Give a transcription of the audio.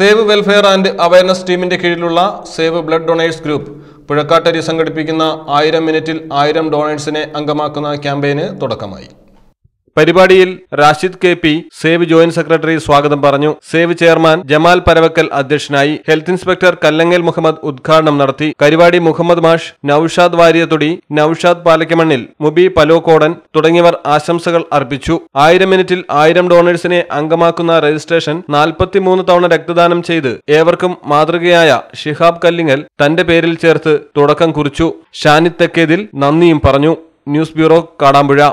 save welfare and awareness ടീമിന്റെ കീഴിലുള്ള save blood donors group Puzhakkattiri സംഘടിപ്പിക്കുന്ന ആയിരം മിനിറ്റിൽ ആയിരം ഡൊണേഴ്സിനെ അംഗമാക്കുന്ന ക്യാമ്പയിന് തുടക്കമായി പരിപാടിയിൽ Rashid K P save joint secretary സ്വാഗതം പറഞ്ഞു സേവ് ചെയർമാൻ ജമാൽ പരവക്കൽ അധ്യക്ഷനായി ഹെൽത്ത് ഇൻസ്പെക്ടർ കല്ലങ്ങൽ മുഹമ്മദ് ഉദ്ഘാടനം നടത്തി കരിവാടി മുഹമ്മദ് മാഷ് നൌഷാദ് വാര്യതുടി നൌഷാദ് പാലക്കമണ്ണിൽ മുബി പലോക്കോടൻ തുടങ്ങിയവർ ആശംസകൾ അർപ്പിച്ചു ആയിരം മിനിറ്റിൽ ആയിരം ഡോണേഴ്സിനെ അംഗമാക്കുന്ന രജിസ്ട്രേഷൻ നാൽപ്പത്തിമൂന്ന് തവണ രക്തദാനം ചെയ്ത് ഏവർക്കും മാതൃകയായ ഷിഹാബ് കല്ലിങ്ങൽ തന്റെ പേരിൽ ചേർത്ത് തുടക്കം കുറിച്ചു ഷാനിത്തക്കേതിൽ നന്ദിയും പറഞ്ഞു ന്യൂസ് ബ്യൂറോ കാടാമ്പുഴ